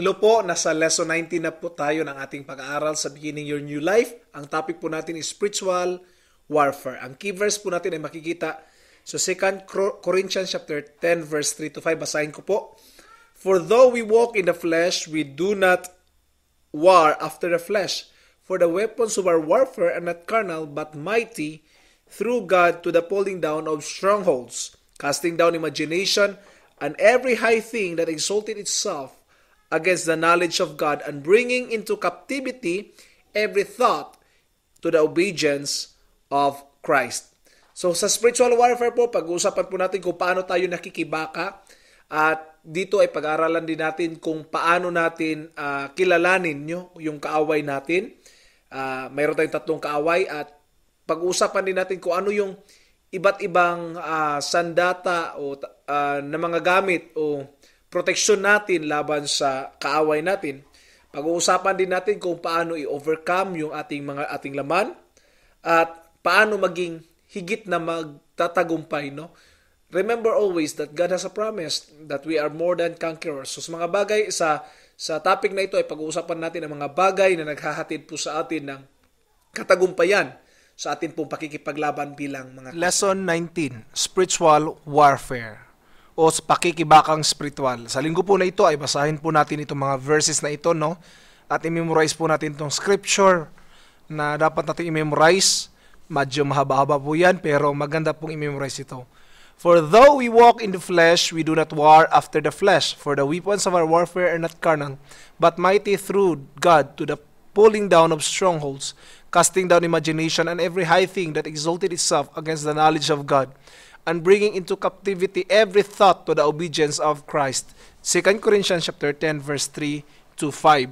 Hello po, nasa lesson 19 na po tayo ng ating pag-aaral sa Beginning Your New Life. Ang topic po natin is spiritual warfare. Ang key verse po natin ay makikita sa so 2 Corinthians chapter 10 verse 3 to 5. Basahin ko po. For though we walk in the flesh, we do not war after the flesh. For the weapons of our warfare are not carnal but mighty through God to the pulling down of strongholds, casting down imagination and every high thing that exalted itself against the knowledge of God and bringing into captivity every thought to the obedience of Christ. So sa spiritual warfare po, pag-uusapan po natin kung paano tayo nakikibaka at dito ay pag-aralan din natin kung paano natin uh, kilalanin nyo yung kaaway natin. Uh, mayroon tayong tatlong kaaway at pag-uusapan din natin kung ano yung iba't ibang uh, sandata o uh, na mga gamit o proteksyon natin laban sa kaaway natin. Pag-uusapan din natin kung paano i-overcome yung ating mga ating laman at paano maging higit na magtatagumpay, no? Remember always that God has a promise that we are more than conquerors. So sa mga bagay sa sa topic na ito ay pag-uusapan natin ang mga bagay na naghahatid po sa atin ng katagumpayan sa atin pong pakikipaglaban bilang mga Lesson 19, Spiritual Warfare o sa pakikibakang spiritual. Sa linggo po na ito ay basahin po natin itong mga verses na ito, no? At i-memorize po natin itong scripture na dapat natin i-memorize. Medyo mahaba-haba po yan, pero maganda pong i-memorize ito. For though we walk in the flesh, we do not war after the flesh. For the weapons of our warfare are not carnal, but mighty through God to the pulling down of strongholds, casting down imagination and every high thing that exalted itself against the knowledge of God and bringing into captivity every thought to the obedience of Christ. 2 Corinthians chapter 10 verse 3 to 5.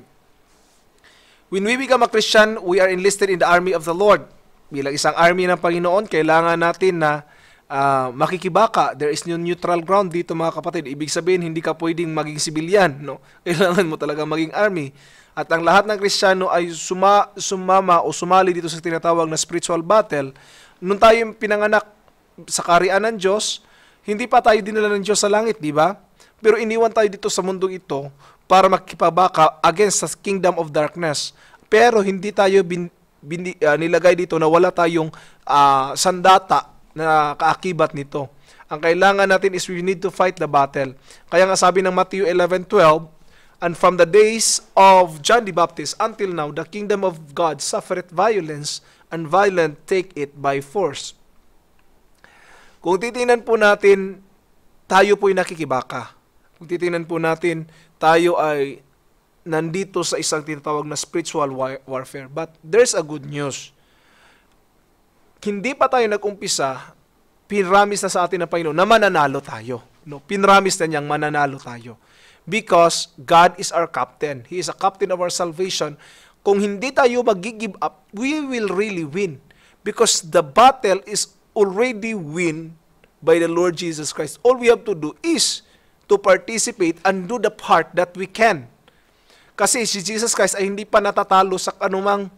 When we become a Christian, we are enlisted in the army of the Lord. Bilang isang army ng Panginoon, kailangan natin na uh, makikibaka. There is no neutral ground dito mga kapatid. Ibig sabihin, hindi ka pwedeng maging sibilyan. No? Kailangan mo talaga maging army. At ang lahat ng Kristiyano ay suma, sumama o sumali dito sa tinatawag na spiritual battle. Noon tayo pinanganak, sa karian ng Diyos, hindi pa tayo dinala ng Diyos sa langit, di ba? Pero iniwan tayo dito sa mundong ito para makipabaka against the kingdom of darkness. Pero hindi tayo bin, bin, uh, ah, nilagay dito na wala tayong uh, sandata na kaakibat nito. Ang kailangan natin is we need to fight the battle. Kaya nga sabi ng Matthew 11:12, And from the days of John the Baptist until now, the kingdom of God suffereth violence, and violent take it by force. Kung titingnan po natin, tayo po'y nakikibaka. Kung titingnan po natin, tayo ay nandito sa isang tinatawag na spiritual warfare. But there's a good news. Hindi pa tayo nag-umpisa, pinramis na sa atin ng Panginoon na mananalo tayo. No, pinramis na niyang mananalo tayo. Because God is our captain. He is a captain of our salvation. Kung hindi tayo mag-give up, we will really win. Because the battle is already win by the Lord Jesus Christ. All we have to do is to participate and do the part that we can. Kasi si Jesus Christ ay hindi pa natatalo sa anumang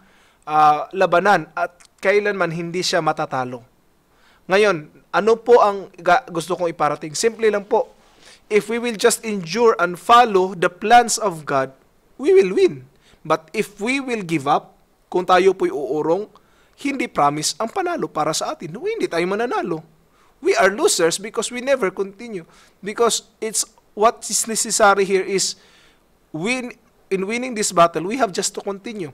uh, labanan at kailanman hindi siya matatalo. Ngayon, ano po ang gusto kong iparating? Simple lang po. If we will just endure and follow the plans of God, we will win. But if we will give up, kung tayo po'y uurong, hindi promise ang panalo para sa atin. Hindi tayo mananalo we are losers because we never continue. Because it's what is necessary here is win in winning this battle, we have just to continue.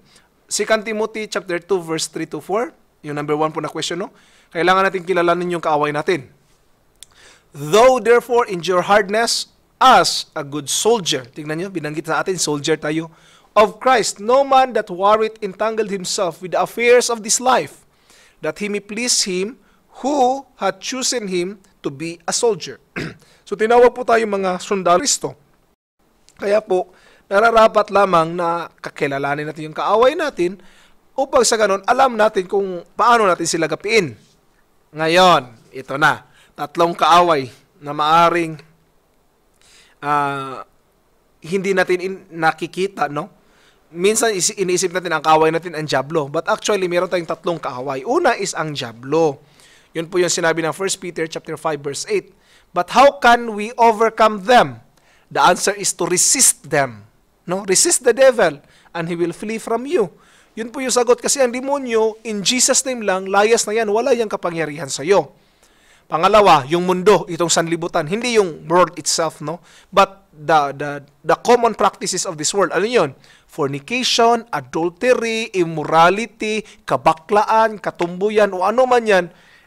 2 Timothy chapter 2 verse 3 to 4, yung number 1 po na question no. Kailangan natin kilalanin yung kaaway natin. Though therefore in your hardness as a good soldier. Tingnan niyo, binanggit sa atin soldier tayo of Christ. No man that warreth entangled himself with the affairs of this life that he may please him who had chosen him to be a soldier. so tinawag po tayo mga sundalo Kristo. Kaya po, nararapat lamang na kakilalanin natin yung kaaway natin upang sa ganun, alam natin kung paano natin sila gapiin. Ngayon, ito na, tatlong kaaway na maaring uh, hindi natin in- nakikita, no? Minsan iniisip natin ang kaaway natin ang Diablo, but actually meron tayong tatlong kaaway. Una is ang Diablo. Yun po yung sinabi ng 1 Peter chapter 5 verse 8. But how can we overcome them? The answer is to resist them. No, resist the devil and he will flee from you. Yun po yung sagot kasi ang demonyo, in Jesus name lang, layas na yan, wala yung kapangyarihan sa iyo. Pangalawa, yung mundo, itong sanlibutan, hindi yung world itself, no? But the, the, the common practices of this world, ano yun? Fornication, adultery, immorality, kabaklaan, katumbuyan, o ano man yan,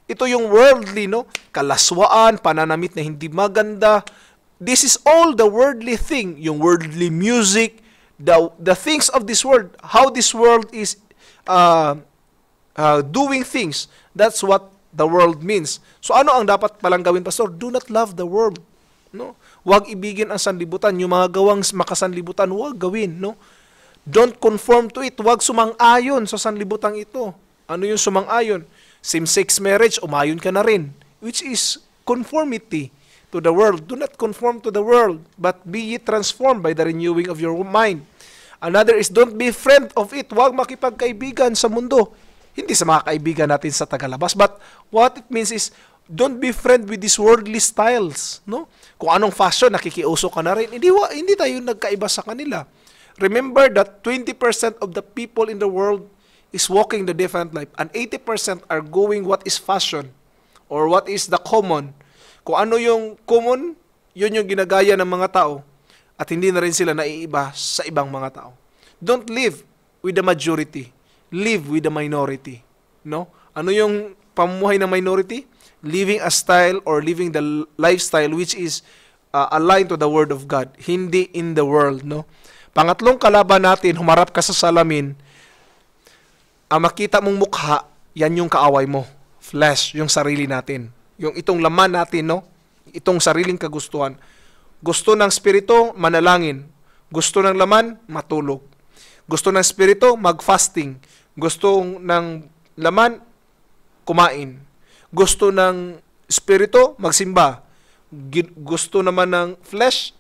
ito yung worldly, no? Kalaswaan, pananamit na hindi maganda. This is all the worldly thing, yung worldly music, the, the things of this world, how this world is uh, uh, doing things. That's what the world means. So ano ang dapat palang gawin, Pastor? Do not love the world. No? Huwag ibigin ang sanlibutan. Yung mga gawang makasanlibutan, huwag gawin. No? Don't conform to it. Huwag sumang-ayon sa sanlibutan ito. Ano yung sumang-ayon? same-sex marriage, umayon ka na rin, which is conformity to the world. Do not conform to the world, but be ye transformed by the renewing of your mind. Another is, don't be friend of it. Huwag makipagkaibigan sa mundo. Hindi sa mga kaibigan natin sa tagalabas. But what it means is, don't be friend with these worldly styles. No? Kung anong fashion, nakikiuso ka na rin. Hindi, hindi tayo nagkaiba sa kanila. Remember that 20% of the people in the world is walking the different life. And 80% are going what is fashion or what is the common. Kung ano yung common, yun yung ginagaya ng mga tao at hindi na rin sila naiiba sa ibang mga tao. Don't live with the majority. Live with the minority. No? Ano yung pamumuhay ng minority? Living a style or living the lifestyle which is uh, aligned to the Word of God. Hindi in the world. No? Pangatlong kalaban natin, humarap ka sa salamin, ang ah, makita mong mukha, yan yung kaaway mo. Flesh, yung sarili natin. Yung itong laman natin, no? Itong sariling kagustuhan. Gusto ng spirito, manalangin. Gusto ng laman, matulog. Gusto ng spirito, mag-fasting. Gusto ng laman, kumain. Gusto ng spirito, magsimba. Gusto naman ng flesh,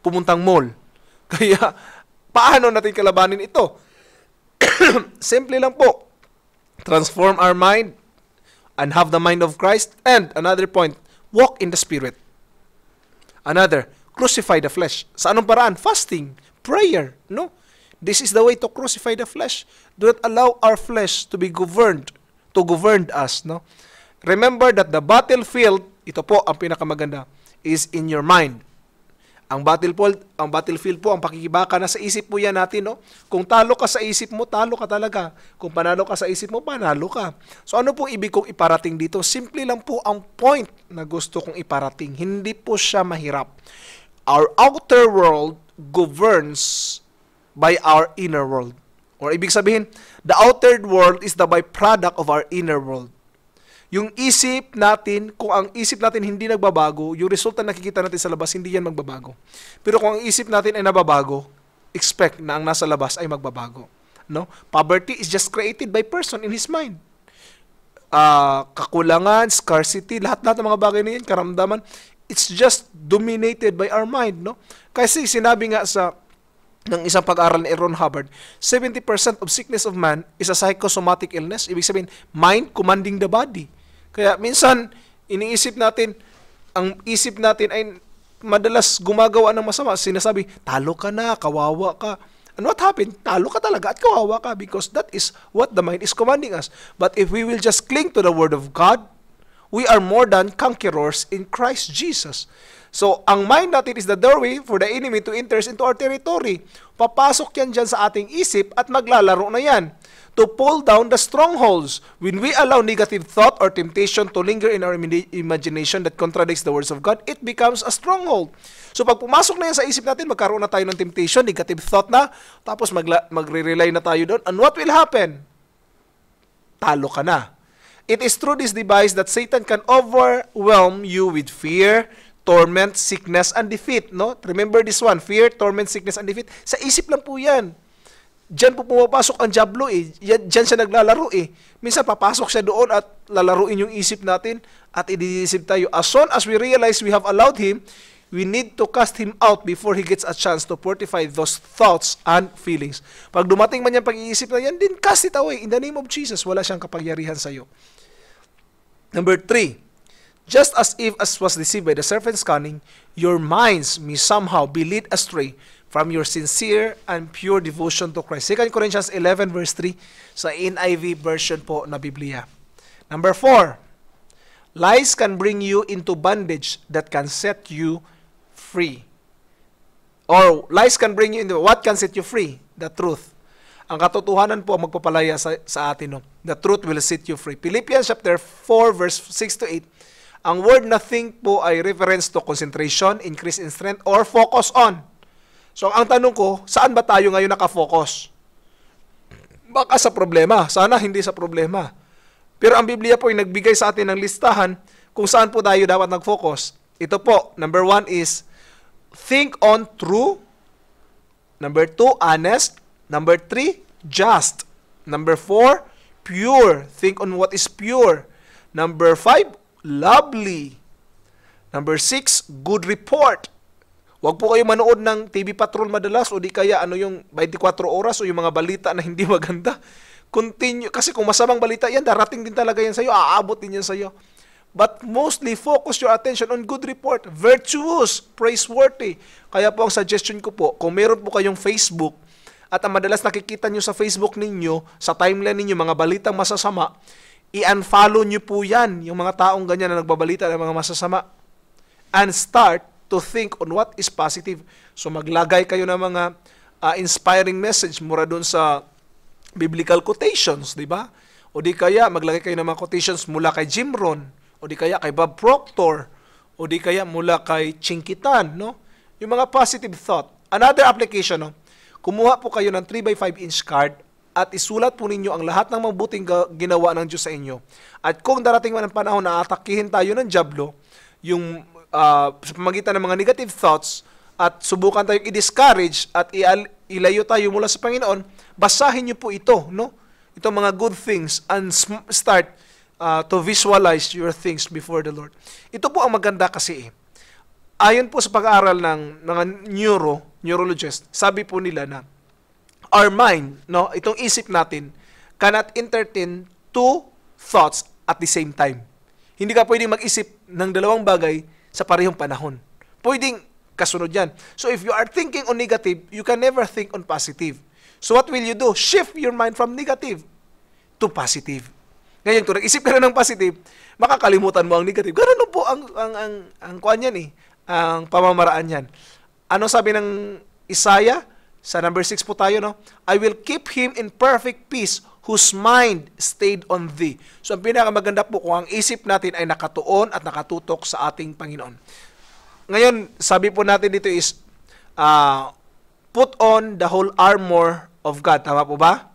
pumuntang mall. Kaya, paano natin kalabanin ito? Simple lang po. Transform our mind and have the mind of Christ. And another point, walk in the Spirit. Another, crucify the flesh. Sa anong paraan? Fasting, prayer, no? This is the way to crucify the flesh. Do not allow our flesh to be governed, to govern us, no? Remember that the battlefield, ito po ang pinakamaganda, is in your mind. Ang battlefield, ang battlefield po, ang pakikibaka na sa isip mo yan natin, no? Kung talo ka sa isip mo, talo ka talaga. Kung panalo ka sa isip mo, panalo ka. So ano pong ibig kong iparating dito? Simple lang po ang point na gusto kong iparating. Hindi po siya mahirap. Our outer world governs by our inner world. Or ibig sabihin, the outer world is the byproduct of our inner world. Yung isip natin, kung ang isip natin hindi nagbabago, yung resulta na nakikita natin sa labas, hindi yan magbabago. Pero kung ang isip natin ay nababago, expect na ang nasa labas ay magbabago. No? Poverty is just created by person in his mind. Uh, kakulangan, scarcity, lahat-lahat ng mga bagay na yan, karamdaman, it's just dominated by our mind. No? Kasi sinabi nga sa ng isang pag-aral ni Ron Hubbard, 70% of sickness of man is a psychosomatic illness. Ibig sabihin, mind commanding the body. Kaya minsan, iniisip natin, ang isip natin ay madalas gumagawa ng masama. Sinasabi, talo ka na, kawawa ka. And what happened? Talo ka talaga at kawawa ka because that is what the mind is commanding us. But if we will just cling to the Word of God, we are more than conquerors in Christ Jesus. So, ang mind natin is the doorway for the enemy to enter into our territory. Papasok yan dyan sa ating isip at maglalaro na yan to pull down the strongholds. When we allow negative thought or temptation to linger in our imagination that contradicts the words of God, it becomes a stronghold. So pag pumasok na yan sa isip natin, magkaroon na tayo ng temptation, negative thought na, tapos magre-rely na tayo doon. And what will happen? Talo ka na. It is through this device that Satan can overwhelm you with fear, torment, sickness, and defeat. No? Remember this one, fear, torment, sickness, and defeat. Sa isip lang po yan. Diyan po pumapasok ang Diablo eh. Diyan siya naglalaro eh. Minsan papasok siya doon at lalaruin yung isip natin at ididisip tayo. As soon as we realize we have allowed him, we need to cast him out before he gets a chance to fortify those thoughts and feelings. Pag dumating man yung pag-iisip na yan, din cast it away. In the name of Jesus, wala siyang kapagyarihan iyo. Number three, just as if as was deceived by the serpent's cunning, your minds may somehow be led astray from your sincere and pure devotion to Christ. 2 Corinthians 11 verse 3 sa NIV version po na Biblia. Number 4, lies can bring you into bondage that can set you free. Or lies can bring you into, what can set you free? The truth. Ang katotohanan po ang magpapalaya sa, sa atin. No? The truth will set you free. Philippians chapter 4 verse 6 to 8, ang word na think po ay reference to concentration, increase in strength, or focus on. So ang tanong ko, saan ba tayo ngayon nakafocus? Baka sa problema. Sana hindi sa problema. Pero ang Biblia po ay nagbigay sa atin ng listahan kung saan po tayo dapat nag-focus. Ito po, number one is think on true. Number two, honest. Number three, just. Number four, pure. Think on what is pure. Number five, lovely. Number six, good report. Huwag po kayo manood ng TV Patrol madalas o di kaya ano yung 24 oras o yung mga balita na hindi maganda. Continue. Kasi kung masamang balita yan, darating din talaga yan sa'yo. Aabot din yan sa'yo. But mostly focus your attention on good report, virtuous, praiseworthy. Kaya po ang suggestion ko po, kung meron po kayong Facebook, at ang madalas nakikita nyo sa Facebook ninyo, sa timeline ninyo, mga balitang masasama, i-unfollow nyo po yan, yung mga taong ganyan na nagbabalita ng mga masasama. And start to think on what is positive. So maglagay kayo ng mga uh, inspiring message mura doon sa biblical quotations, di ba? O di kaya maglagay kayo ng mga quotations mula kay Jim Rohn, o di kaya kay Bob Proctor, o di kaya mula kay Chinkitan, no? Yung mga positive thought. Another application, no? Kumuha po kayo ng 3 by 5 inch card at isulat po ninyo ang lahat ng mabuting ginawa ng Diyos sa inyo. At kung darating man ang panahon na atakihin tayo ng Diablo, yung uh, sa pamagitan ng mga negative thoughts at subukan tayong i-discourage at ilayo tayo mula sa Panginoon, basahin niyo po ito, no? Itong mga good things and start uh, to visualize your things before the Lord. Ito po ang maganda kasi eh. Ayon po sa pag-aaral ng mga neuro, neurologist, sabi po nila na our mind, no, itong isip natin, cannot entertain two thoughts at the same time. Hindi ka pwedeng mag-isip ng dalawang bagay sa parehong panahon. Pwedeng kasunod yan. So if you are thinking on negative, you can never think on positive. So what will you do? Shift your mind from negative to positive. Ngayon, kung nag-isip ka na ng positive, makakalimutan mo ang negative. Ganun po ang, ang, ang, ang kuan yan eh, ang pamamaraan yan. Ano sabi ng Isaiah? Sa number 6 po tayo, no? I will keep him in perfect peace whose mind stayed on Thee. So ang pinakamaganda po kung ang isip natin ay nakatuon at nakatutok sa ating Panginoon. Ngayon, sabi po natin dito is, uh, put on the whole armor of God. Tama po ba?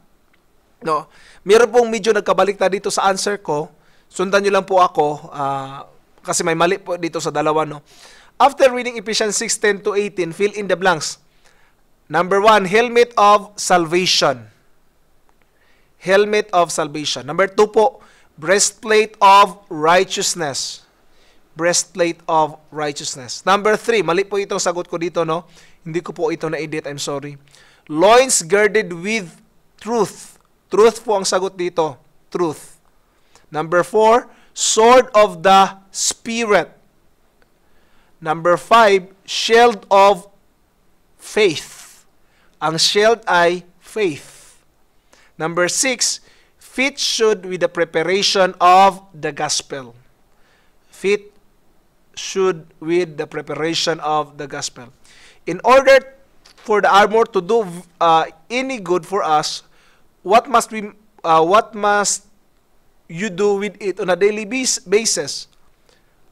No. Meron pong medyo nagkabalik na dito sa answer ko. Sundan nyo lang po ako uh, kasi may mali po dito sa dalawa. No? After reading Ephesians 6:10 to 18, fill in the blanks. Number one, helmet of salvation helmet of salvation. Number two po, breastplate of righteousness. Breastplate of righteousness. Number three, mali po itong sagot ko dito, no? Hindi ko po ito na-edit, I'm sorry. Loins girded with truth. Truth po ang sagot dito. Truth. Number four, sword of the Spirit. Number five, shield of faith. Ang shield ay faith. Number six, fit should with the preparation of the gospel. Fit should with the preparation of the gospel. In order for the armor to do uh, any good for us, what must we, uh, what must you do with it on a daily basis?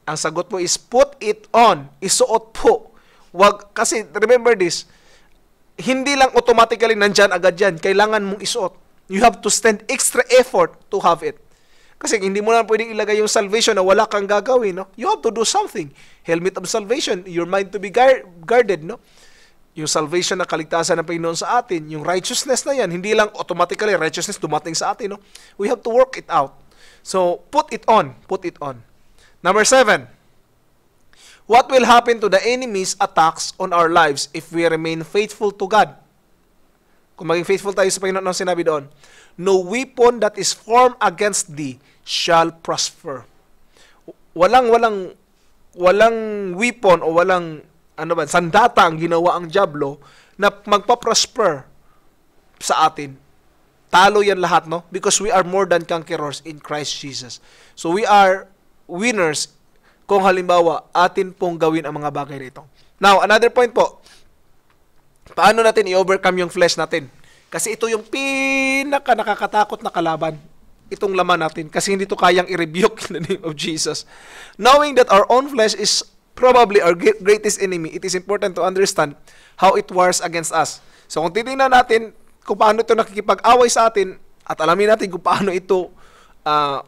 Ang sagot mo is put it on, isuot po. Wag, kasi remember this, hindi lang automatically nandyan agad yan, kailangan mong isuot You have to spend extra effort to have it. Kasi hindi mo na pwedeng ilagay yung salvation na wala kang gagawin, no? You have to do something. Helmet of salvation, your mind to be guarded, no? Yung salvation na kaligtasan ng Panginoon sa atin, yung righteousness na yan, hindi lang automatically righteousness dumating sa atin, no? We have to work it out. So, put it on. Put it on. Number seven, what will happen to the enemy's attacks on our lives if we remain faithful to God? Kung maging faithful tayo sa Panginoon, ano ang sinabi doon? No weapon that is formed against thee shall prosper. Walang, walang, walang weapon o walang, ano ba, sandata ang ginawa ang Diablo na magpa-prosper sa atin. Talo yan lahat, no? Because we are more than conquerors in Christ Jesus. So we are winners kung halimbawa atin pong gawin ang mga bagay na Now, another point po, paano natin i-overcome yung flesh natin? Kasi ito yung pinaka nakakatakot na kalaban. Itong laman natin. Kasi hindi to kayang i-rebuke in the name of Jesus. Knowing that our own flesh is probably our greatest enemy, it is important to understand how it wars against us. So kung titingnan natin kung paano ito nakikipag-away sa atin at alamin natin kung paano ito uh,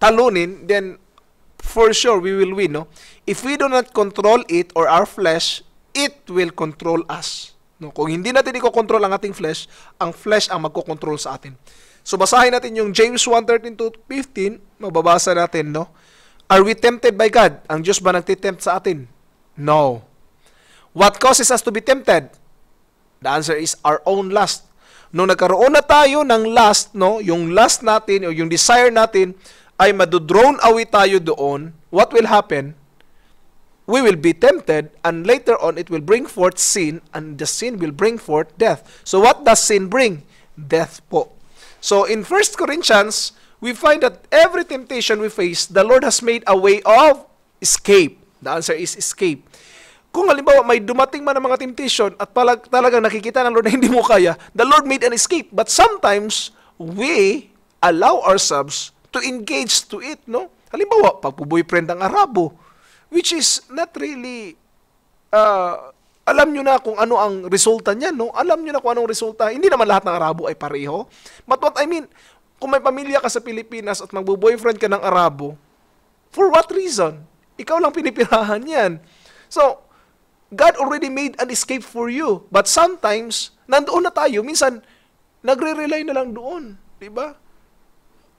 talunin, then for sure we will win. No? If we do not control it or our flesh, it will control us. No? Kung hindi natin i-control ang ating flesh, ang flesh ang magkocontrol sa atin. So basahin natin yung James 1:13 to 15, mababasa natin, no? Are we tempted by God? Ang Diyos ba nagtitempt sa atin? No. What causes us to be tempted? The answer is our own lust. Nung nagkaroon na tayo ng lust, no, yung lust natin o yung desire natin ay madudrone away tayo doon, what will happen? we will be tempted and later on it will bring forth sin and the sin will bring forth death. So what does sin bring? Death po. So in 1 Corinthians, we find that every temptation we face, the Lord has made a way of escape. The answer is escape. Kung halimbawa may dumating man ang mga temptation at palag, talagang nakikita ng Lord na hindi mo kaya, the Lord made an escape. But sometimes, we allow ourselves to engage to it, no? Halimbawa, pag boyfriend ang Arabo, which is not really uh, alam nyo na kung ano ang resulta niya, no? Alam nyo na kung anong resulta. Hindi naman lahat ng Arabo ay pareho. But what I mean, kung may pamilya ka sa Pilipinas at magbo-boyfriend ka ng Arabo, for what reason? Ikaw lang pinipirahan yan. So, God already made an escape for you. But sometimes, nandoon na tayo. Minsan, nagre-rely na lang doon. Diba?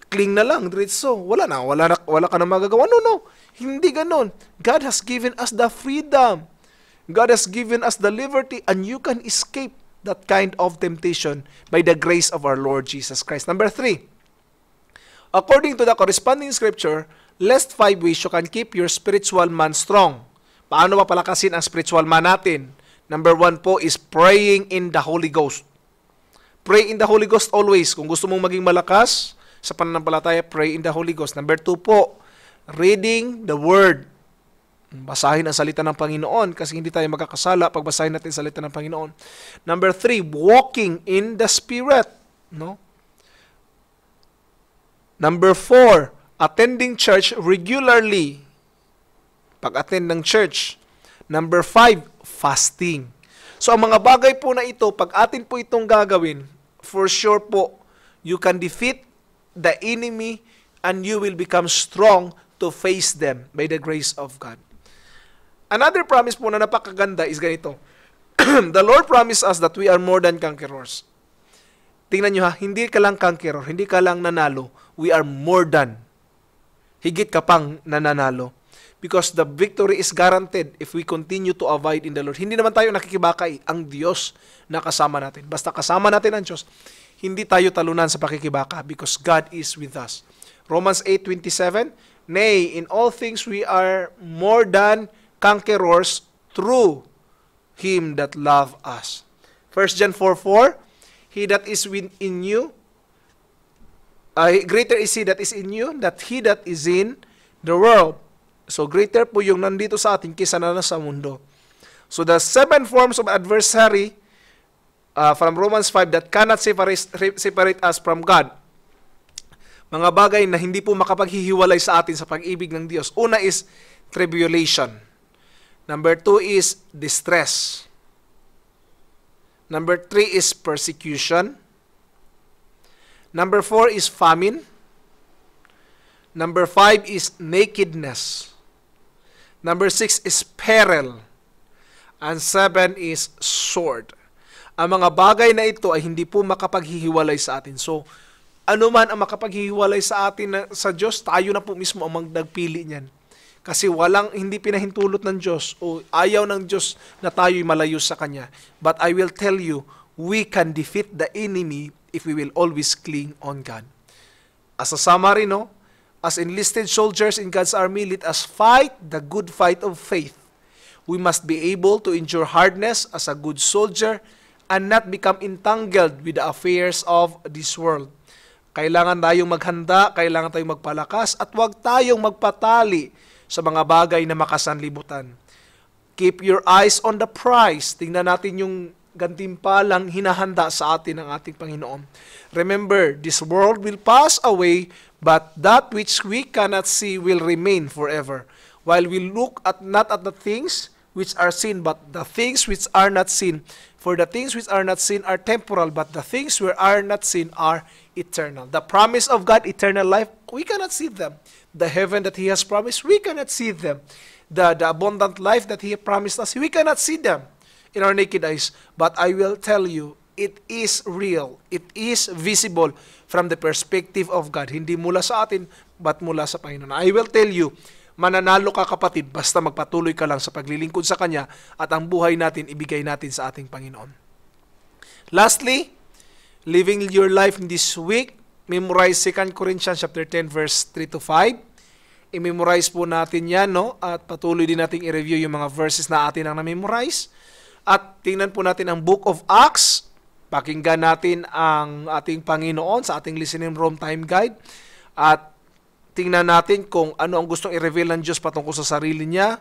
Kling na lang, diretso. Wala na, wala, na, wala ka na magagawa. No, no. Hindi ganon. God has given us the freedom. God has given us the liberty and you can escape that kind of temptation by the grace of our Lord Jesus Christ. Number three, according to the corresponding scripture, lest five ways you can keep your spiritual man strong. Paano mapalakasin ang spiritual man natin? Number one po is praying in the Holy Ghost. Pray in the Holy Ghost always. Kung gusto mong maging malakas, sa pananampalataya, pray in the Holy Ghost. Number two po, reading the Word. Basahin ang salita ng Panginoon kasi hindi tayo magkakasala pag basahin natin salita ng Panginoon. Number three, walking in the Spirit. No? Number four, attending church regularly. Pag-attend ng church. Number five, fasting. So ang mga bagay po na ito, pag atin po itong gagawin, for sure po, you can defeat the enemy and you will become strong to face them by the grace of God. Another promise po na napakaganda is ganito. the Lord promised us that we are more than conquerors. Tingnan nyo ha, hindi ka lang conqueror, hindi ka lang nanalo. We are more than. Higit ka pang nananalo. Because the victory is guaranteed if we continue to abide in the Lord. Hindi naman tayo nakikibakay. Ang Diyos na kasama natin. Basta kasama natin ang Diyos, hindi tayo talunan sa pakikibaka because God is with us. Romans 8.27, Nay, in all things we are more than conquerors through Him that love us. 1 John 4.4, He that is within you, uh, greater is He that is in you, that He that is in the world. So greater po yung nandito sa atin kisa na sa mundo. So the seven forms of adversary uh, from Romans 5 that cannot separate, separate us from God. Mga bagay na hindi po makapaghihiwalay sa atin sa pag-ibig ng Diyos. Una is tribulation. Number two is distress. Number three is persecution. Number four is famine. Number five is nakedness. Number six is peril. And seven is sword ang mga bagay na ito ay hindi po makapaghihiwalay sa atin. So, ano man ang makapaghihiwalay sa atin na, sa Diyos, tayo na po mismo ang magdagpili niyan. Kasi walang hindi pinahintulot ng Diyos o ayaw ng Diyos na tayo'y malayo sa Kanya. But I will tell you, we can defeat the enemy if we will always cling on God. As a summary, no? As enlisted soldiers in God's army, let us fight the good fight of faith. We must be able to endure hardness as a good soldier and not become entangled with the affairs of this world. Kailangan tayong maghanda, kailangan tayong magpalakas, at huwag tayong magpatali sa mga bagay na makasanlibutan. Keep your eyes on the prize. Tingnan natin yung gantimpalang hinahanda sa atin ng ating Panginoon. Remember, this world will pass away, but that which we cannot see will remain forever. While we look at not at the things which are seen, but the things which are not seen. For the things which are not seen are temporal, but the things which are not seen are eternal. The promise of God, eternal life, we cannot see them. The heaven that He has promised, we cannot see them. The, the abundant life that He promised us, we cannot see them in our naked eyes. But I will tell you, it is real. It is visible from the perspective of God. Hindi mula sa atin, but mula sa Panginoon. I will tell you, Mananalo ka kapatid basta magpatuloy ka lang sa paglilingkod sa Kanya at ang buhay natin ibigay natin sa ating Panginoon. Lastly, living your life in this week, memorize 2 Corinthians chapter 10 verse 3 to 5 i-memorize po natin yan, no? At patuloy din nating i-review yung mga verses na atin ang na-memorize. At tingnan po natin ang Book of Acts. Pakinggan natin ang ating Panginoon sa ating Listening Room Time Guide. At tingnan natin kung ano ang gustong i-reveal ng Diyos patungkol sa sarili niya.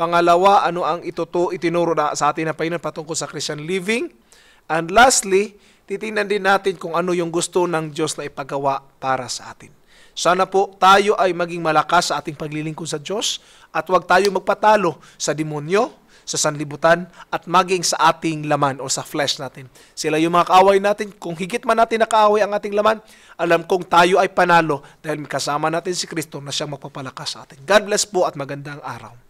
Pangalawa, ano ang ituto, itinuro na sa atin na Panginoon patungkol sa Christian living. And lastly, titingnan din natin kung ano yung gusto ng Diyos na ipagawa para sa atin. Sana po tayo ay maging malakas sa ating paglilingkod sa Diyos at huwag tayong magpatalo sa demonyo, sa sanlibutan at maging sa ating laman o sa flesh natin. Sila yung mga kaaway natin. Kung higit man natin nakaaway ang ating laman, alam kong tayo ay panalo dahil kasama natin si Kristo na siyang magpapalakas sa atin. God bless po at magandang araw.